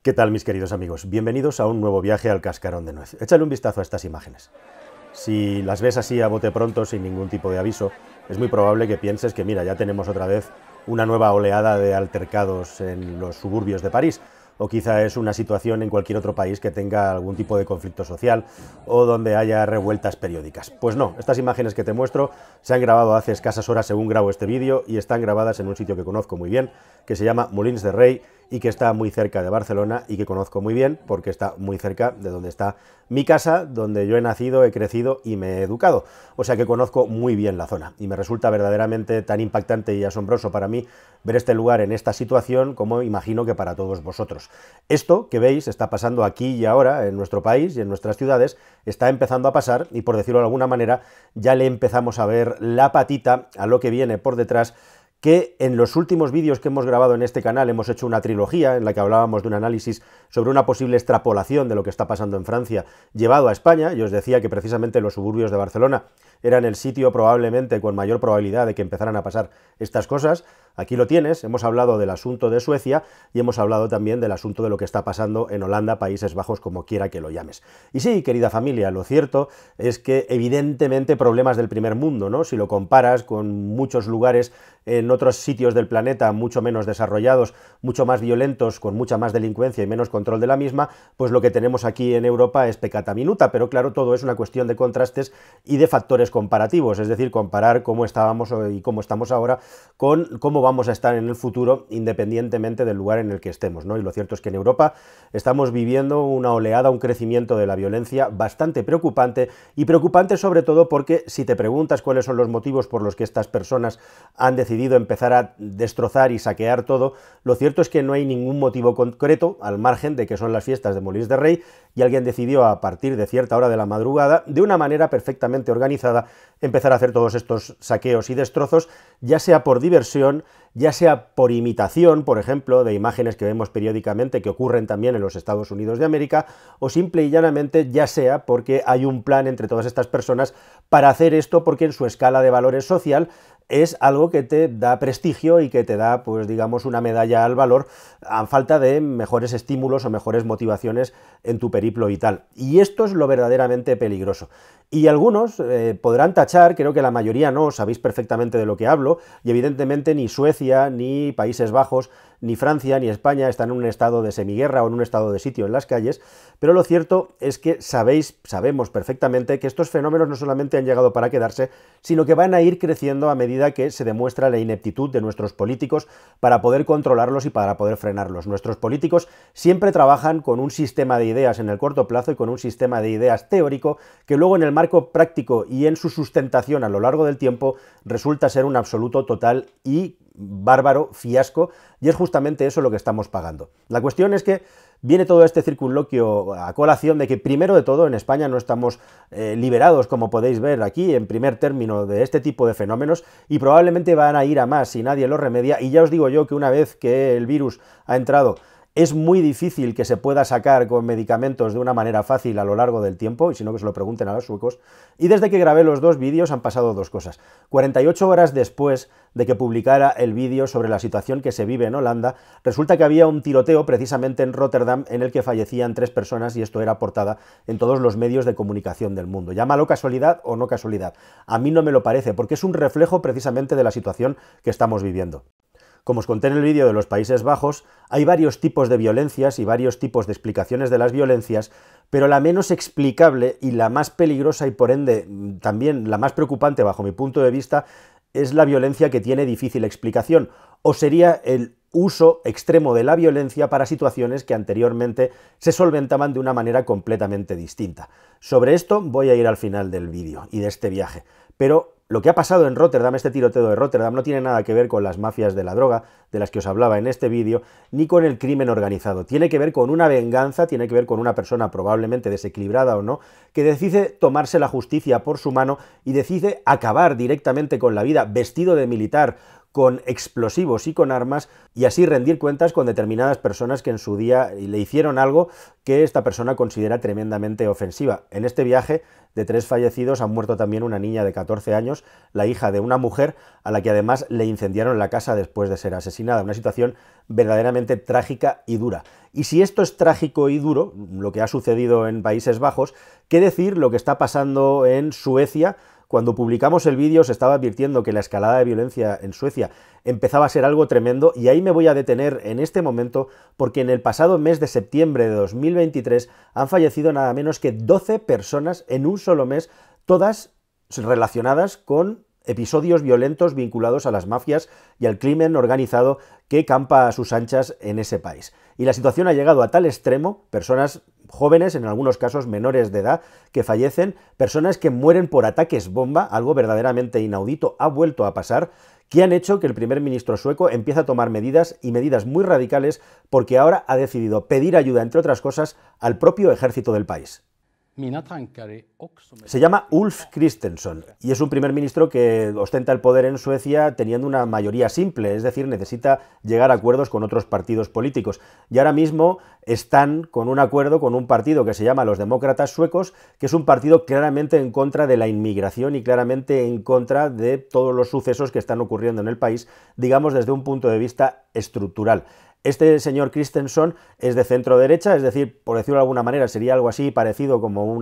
¿Qué tal mis queridos amigos? Bienvenidos a un nuevo viaje al cascarón de nuez. Échale un vistazo a estas imágenes. Si las ves así a bote pronto, sin ningún tipo de aviso, es muy probable que pienses que mira, ya tenemos otra vez una nueva oleada de altercados en los suburbios de París, o quizá es una situación en cualquier otro país que tenga algún tipo de conflicto social o donde haya revueltas periódicas. Pues no, estas imágenes que te muestro se han grabado hace escasas horas según grabo este vídeo y están grabadas en un sitio que conozco muy bien, que se llama Molins de Rey, y que está muy cerca de Barcelona y que conozco muy bien porque está muy cerca de donde está mi casa, donde yo he nacido, he crecido y me he educado. O sea que conozco muy bien la zona y me resulta verdaderamente tan impactante y asombroso para mí ver este lugar en esta situación como imagino que para todos vosotros. Esto que veis está pasando aquí y ahora en nuestro país y en nuestras ciudades, está empezando a pasar y por decirlo de alguna manera ya le empezamos a ver la patita a lo que viene por detrás que en los últimos vídeos que hemos grabado en este canal hemos hecho una trilogía en la que hablábamos de un análisis sobre una posible extrapolación de lo que está pasando en Francia llevado a España, y os decía que precisamente los suburbios de Barcelona eran el sitio probablemente con mayor probabilidad de que empezaran a pasar estas cosas. Aquí lo tienes, hemos hablado del asunto de Suecia y hemos hablado también del asunto de lo que está pasando en Holanda, Países Bajos, como quiera que lo llames. Y sí, querida familia, lo cierto es que evidentemente problemas del primer mundo, ¿no? Si lo comparas con muchos lugares en otros sitios del planeta mucho menos desarrollados, mucho más violentos, con mucha más delincuencia y menos control de la misma, pues lo que tenemos aquí en Europa es pecata minuta, pero claro, todo es una cuestión de contrastes y de factores comparativos, es decir, comparar cómo estábamos y cómo estamos ahora con cómo vamos vamos a estar en el futuro independientemente del lugar en el que estemos. Y lo cierto es que en Europa estamos viviendo una oleada, un crecimiento de la violencia bastante preocupante y preocupante sobre todo porque si te preguntas cuáles son los motivos por los que estas personas han decidido empezar a destrozar y saquear todo, lo cierto es que no hay ningún motivo concreto, al margen de que son las fiestas de Molís de Rey, y alguien decidió a partir de cierta hora de la madrugada, de una manera perfectamente organizada, empezar a hacer todos estos saqueos y destrozos, ya sea por diversión, ya sea por imitación, por ejemplo, de imágenes que vemos periódicamente que ocurren también en los Estados Unidos de América, o simple y llanamente ya sea porque hay un plan entre todas estas personas para hacer esto porque en su escala de valores social es algo que te da prestigio y que te da, pues digamos, una medalla al valor a falta de mejores estímulos o mejores motivaciones en tu periplo vital. Y esto es lo verdaderamente peligroso. Y algunos eh, podrán tachar, creo que la mayoría no, sabéis perfectamente de lo que hablo, y evidentemente ni Suecia, ni Países Bajos, ni Francia, ni España están en un estado de semiguerra o en un estado de sitio en las calles, pero lo cierto es que sabéis, sabemos perfectamente que estos fenómenos no solamente han llegado para quedarse, sino que van a ir creciendo a medida que se demuestra la ineptitud de nuestros políticos para poder controlarlos y para poder frenarlos. Nuestros políticos siempre trabajan con un sistema de ideas en el corto plazo y con un sistema de ideas teórico que luego en el marco práctico y en su sustentación a lo largo del tiempo resulta ser un absoluto, total y bárbaro fiasco, y es justamente eso lo que estamos pagando. La cuestión es que viene todo este circunloquio a colación de que primero de todo en España no estamos eh, liberados, como podéis ver aquí, en primer término de este tipo de fenómenos y probablemente van a ir a más si nadie lo remedia y ya os digo yo que una vez que el virus ha entrado es muy difícil que se pueda sacar con medicamentos de una manera fácil a lo largo del tiempo, y si no que se lo pregunten a los suecos. Y desde que grabé los dos vídeos han pasado dos cosas. 48 horas después de que publicara el vídeo sobre la situación que se vive en Holanda, resulta que había un tiroteo precisamente en Rotterdam en el que fallecían tres personas y esto era portada en todos los medios de comunicación del mundo. Llámalo casualidad o no casualidad. A mí no me lo parece porque es un reflejo precisamente de la situación que estamos viviendo. Como os conté en el vídeo de los Países Bajos, hay varios tipos de violencias y varios tipos de explicaciones de las violencias, pero la menos explicable y la más peligrosa y por ende también la más preocupante bajo mi punto de vista es la violencia que tiene difícil explicación, o sería el uso extremo de la violencia para situaciones que anteriormente se solventaban de una manera completamente distinta. Sobre esto voy a ir al final del vídeo y de este viaje. Pero lo que ha pasado en Rotterdam, este tiroteo de Rotterdam, no tiene nada que ver con las mafias de la droga, de las que os hablaba en este vídeo, ni con el crimen organizado. Tiene que ver con una venganza, tiene que ver con una persona probablemente desequilibrada o no, que decide tomarse la justicia por su mano y decide acabar directamente con la vida vestido de militar con explosivos y con armas y así rendir cuentas con determinadas personas que en su día le hicieron algo que esta persona considera tremendamente ofensiva. En este viaje de tres fallecidos ha muerto también una niña de 14 años, la hija de una mujer a la que además le incendiaron la casa después de ser asesinada. Una situación verdaderamente trágica y dura. Y si esto es trágico y duro, lo que ha sucedido en Países Bajos, ¿qué decir lo que está pasando en Suecia? Cuando publicamos el vídeo se estaba advirtiendo que la escalada de violencia en Suecia empezaba a ser algo tremendo y ahí me voy a detener en este momento porque en el pasado mes de septiembre de 2023 han fallecido nada menos que 12 personas en un solo mes, todas relacionadas con episodios violentos vinculados a las mafias y al crimen organizado que campa a sus anchas en ese país. Y la situación ha llegado a tal extremo, personas jóvenes, en algunos casos menores de edad, que fallecen, personas que mueren por ataques bomba, algo verdaderamente inaudito, ha vuelto a pasar que han hecho que el primer ministro sueco empiece a tomar medidas y medidas muy radicales porque ahora ha decidido pedir ayuda, entre otras cosas, al propio ejército del país. Se llama Ulf Christensen y es un primer ministro que ostenta el poder en Suecia teniendo una mayoría simple, es decir, necesita llegar a acuerdos con otros partidos políticos. Y ahora mismo están con un acuerdo con un partido que se llama los Demócratas Suecos, que es un partido claramente en contra de la inmigración y claramente en contra de todos los sucesos que están ocurriendo en el país, digamos desde un punto de vista estructural. Este señor Christensen es de centro derecha, es decir, por decirlo de alguna manera, sería algo así parecido como un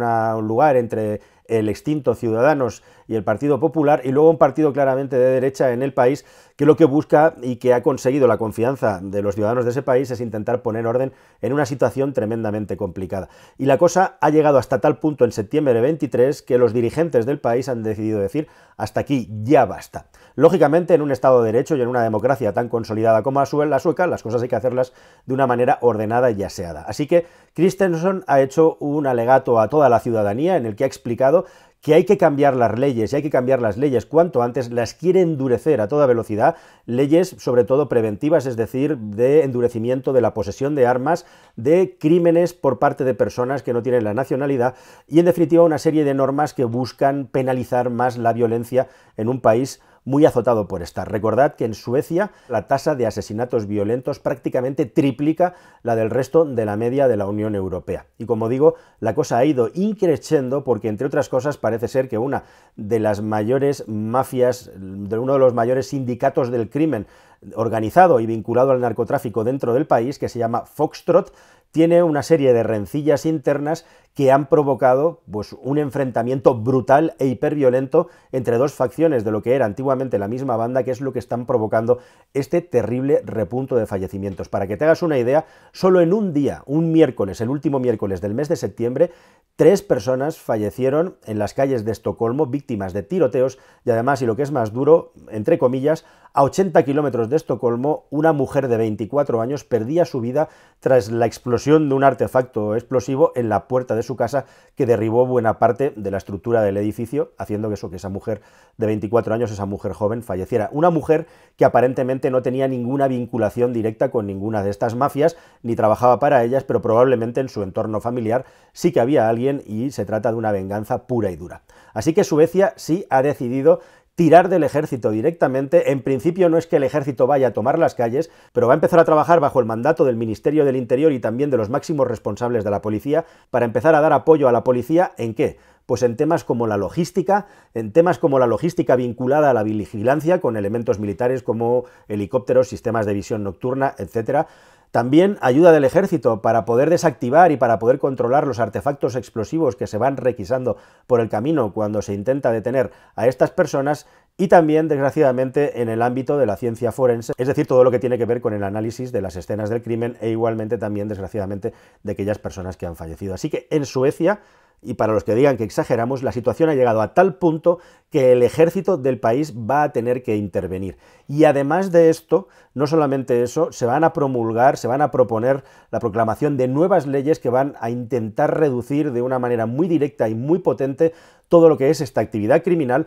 lugar entre el extinto Ciudadanos y el Partido Popular, y luego un partido claramente de derecha en el país que lo que busca y que ha conseguido la confianza de los ciudadanos de ese país es intentar poner orden en una situación tremendamente complicada. Y la cosa ha llegado hasta tal punto en septiembre de 23 que los dirigentes del país han decidido decir hasta aquí ya basta. Lógicamente, en un Estado de Derecho y en una democracia tan consolidada como la sueca, las cosas hay que hacerlas de una manera ordenada y aseada. Así que Christensen ha hecho un alegato a toda la ciudadanía en el que ha explicado que hay que cambiar las leyes, y hay que cambiar las leyes cuanto antes, las quiere endurecer a toda velocidad, leyes sobre todo preventivas, es decir, de endurecimiento de la posesión de armas, de crímenes por parte de personas que no tienen la nacionalidad, y en definitiva una serie de normas que buscan penalizar más la violencia en un país muy azotado por esta. Recordad que en Suecia la tasa de asesinatos violentos prácticamente triplica la del resto de la media de la Unión Europea. Y como digo, la cosa ha ido increciendo porque, entre otras cosas, parece ser que una de las mayores mafias, de uno de los mayores sindicatos del crimen organizado y vinculado al narcotráfico dentro del país, que se llama Foxtrot, tiene una serie de rencillas internas que han provocado pues, un enfrentamiento brutal e hiperviolento entre dos facciones de lo que era antiguamente la misma banda, que es lo que están provocando este terrible repunto de fallecimientos. Para que te hagas una idea, solo en un día, un miércoles, el último miércoles del mes de septiembre, tres personas fallecieron en las calles de Estocolmo víctimas de tiroteos y además, y lo que es más duro, entre comillas, a 80 kilómetros de Estocolmo, una mujer de 24 años perdía su vida tras la explosión de un artefacto explosivo en la puerta de su casa que derribó buena parte de la estructura del edificio, haciendo que que esa mujer de 24 años, esa mujer joven, falleciera. Una mujer que aparentemente no tenía ninguna vinculación directa con ninguna de estas mafias, ni trabajaba para ellas, pero probablemente en su entorno familiar sí que había alguien y se trata de una venganza pura y dura. Así que Suecia sí ha decidido tirar del ejército directamente. En principio no es que el ejército vaya a tomar las calles, pero va a empezar a trabajar bajo el mandato del Ministerio del Interior y también de los máximos responsables de la policía para empezar a dar apoyo a la policía en qué? pues en temas como la logística, en temas como la logística vinculada a la vigilancia con elementos militares como helicópteros, sistemas de visión nocturna, etcétera, también ayuda del ejército para poder desactivar y para poder controlar los artefactos explosivos que se van requisando por el camino cuando se intenta detener a estas personas y también, desgraciadamente, en el ámbito de la ciencia forense, es decir, todo lo que tiene que ver con el análisis de las escenas del crimen e igualmente también, desgraciadamente, de aquellas personas que han fallecido. Así que en Suecia y para los que digan que exageramos, la situación ha llegado a tal punto que el ejército del país va a tener que intervenir. Y además de esto, no solamente eso, se van a promulgar, se van a proponer la proclamación de nuevas leyes que van a intentar reducir de una manera muy directa y muy potente todo lo que es esta actividad criminal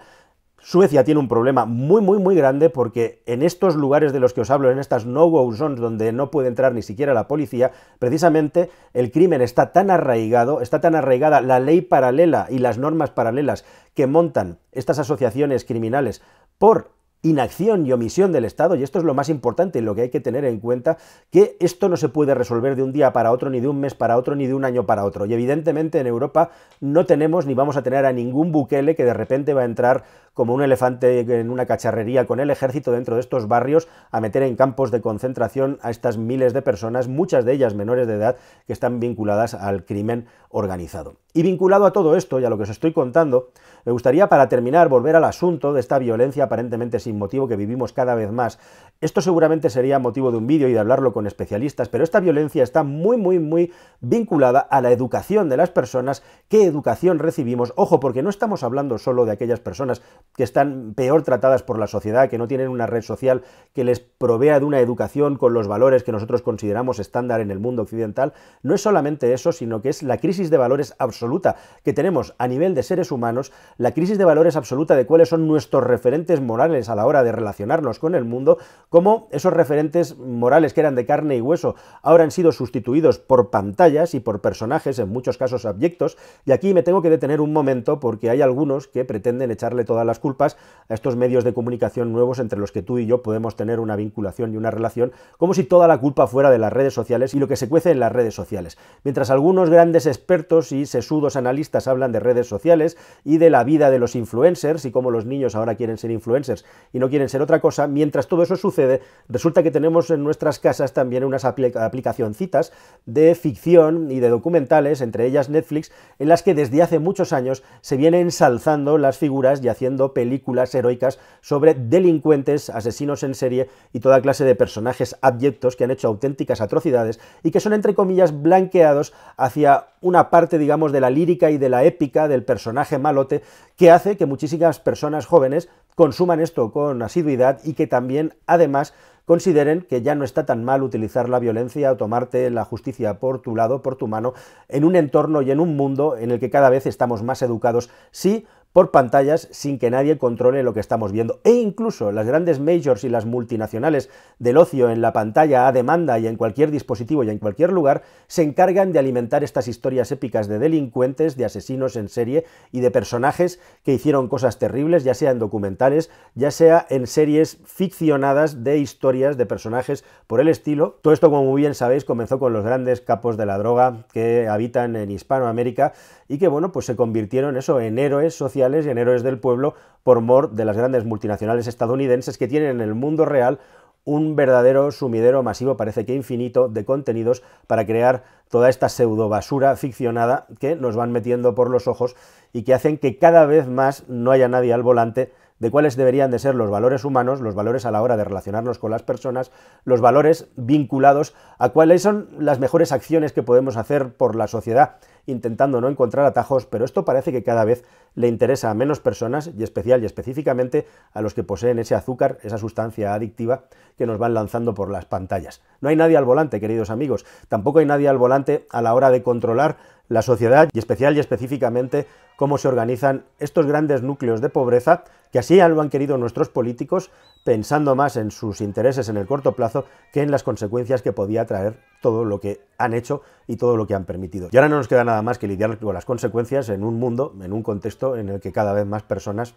Suecia tiene un problema muy, muy, muy grande porque en estos lugares de los que os hablo, en estas no-go zones donde no puede entrar ni siquiera la policía, precisamente el crimen está tan arraigado, está tan arraigada la ley paralela y las normas paralelas que montan estas asociaciones criminales por inacción y omisión del Estado, y esto es lo más importante y lo que hay que tener en cuenta, que esto no se puede resolver de un día para otro, ni de un mes para otro, ni de un año para otro. Y evidentemente en Europa no tenemos ni vamos a tener a ningún buquele que de repente va a entrar como un elefante en una cacharrería con el ejército dentro de estos barrios a meter en campos de concentración a estas miles de personas, muchas de ellas menores de edad, que están vinculadas al crimen organizado. Y vinculado a todo esto y a lo que os estoy contando, me gustaría para terminar volver al asunto de esta violencia aparentemente sin motivo que vivimos cada vez más. Esto seguramente sería motivo de un vídeo y de hablarlo con especialistas, pero esta violencia está muy, muy, muy vinculada a la educación de las personas, qué educación recibimos. Ojo, porque no estamos hablando solo de aquellas personas que están peor tratadas por la sociedad, que no tienen una red social que les provea de una educación con los valores que nosotros consideramos estándar en el mundo occidental, no es solamente eso, sino que es la crisis de valores absoluta que tenemos a nivel de seres humanos, la crisis de valores absoluta de cuáles son nuestros referentes morales a la hora de relacionarnos con el mundo, cómo esos referentes morales que eran de carne y hueso ahora han sido sustituidos por pantallas y por personajes, en muchos casos abyectos, y aquí me tengo que detener un momento porque hay algunos que pretenden echarle todas las culpas a estos medios de comunicación nuevos entre los que tú y yo podemos tener una vinculación y una relación, como si toda la culpa fuera de las redes sociales y lo que se cuece en las redes sociales. Mientras algunos grandes expertos y sesudos analistas hablan de redes sociales y de la vida de los influencers y cómo los niños ahora quieren ser influencers y no quieren ser otra cosa, mientras todo eso sucede, resulta que tenemos en nuestras casas también unas aplicación aplicacioncitas de ficción y de documentales, entre ellas Netflix, en las que desde hace muchos años se vienen salzando las figuras y haciendo películas heroicas sobre delincuentes, asesinos en serie y toda clase de personajes abyectos que han hecho auténticas atrocidades y que son entre comillas blanqueados hacia una parte, digamos, de la lírica y de la épica del personaje malote que hace que muchísimas personas jóvenes consuman esto con asiduidad y que también, además, consideren que ya no está tan mal utilizar la violencia o tomarte la justicia por tu lado, por tu mano, en un entorno y en un mundo en el que cada vez estamos más educados, sí, por pantallas sin que nadie controle lo que estamos viendo. E incluso las grandes majors y las multinacionales del ocio en la pantalla a demanda y en cualquier dispositivo y en cualquier lugar se encargan de alimentar estas historias épicas de delincuentes, de asesinos en serie y de personajes que hicieron cosas terribles, ya sea en documentales, ya sea en series ficcionadas de historias de personajes por el estilo. Todo esto, como muy bien sabéis, comenzó con los grandes capos de la droga que habitan en Hispanoamérica y que, bueno, pues se convirtieron eso en héroes sociales y en héroes del pueblo por mor de las grandes multinacionales estadounidenses que tienen en el mundo real un verdadero sumidero masivo, parece que infinito, de contenidos para crear toda esta pseudo basura ficcionada que nos van metiendo por los ojos y que hacen que cada vez más no haya nadie al volante de cuáles deberían de ser los valores humanos, los valores a la hora de relacionarnos con las personas, los valores vinculados a cuáles son las mejores acciones que podemos hacer por la sociedad, intentando no encontrar atajos, pero esto parece que cada vez le interesa a menos personas y especial y específicamente a los que poseen ese azúcar, esa sustancia adictiva que nos van lanzando por las pantallas. No hay nadie al volante, queridos amigos, tampoco hay nadie al volante a la hora de controlar la sociedad y especial y específicamente cómo se organizan estos grandes núcleos de pobreza que así lo han querido nuestros políticos pensando más en sus intereses en el corto plazo que en las consecuencias que podía traer todo lo que han hecho y todo lo que han permitido. Y ahora no nos queda nada más que lidiar con las consecuencias en un mundo, en un contexto en el que cada vez más personas,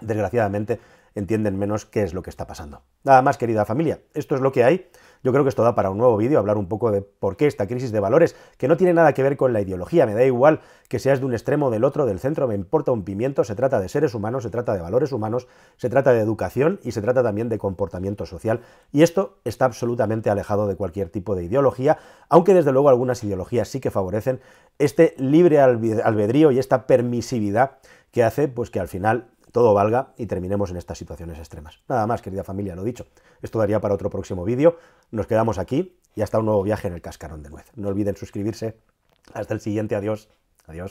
desgraciadamente, entienden menos qué es lo que está pasando. Nada más, querida familia, esto es lo que hay. Yo creo que esto da para un nuevo vídeo, hablar un poco de por qué esta crisis de valores, que no tiene nada que ver con la ideología, me da igual que seas de un extremo, del otro, del centro, me importa un pimiento, se trata de seres humanos, se trata de valores humanos, se trata de educación y se trata también de comportamiento social. Y esto está absolutamente alejado de cualquier tipo de ideología, aunque desde luego algunas ideologías sí que favorecen este libre albedrío y esta permisividad que hace pues que al final todo valga y terminemos en estas situaciones extremas. Nada más, querida familia, lo dicho. Esto daría para otro próximo vídeo. Nos quedamos aquí y hasta un nuevo viaje en el cascarón de nuez. No olviden suscribirse. Hasta el siguiente. Adiós. Adiós.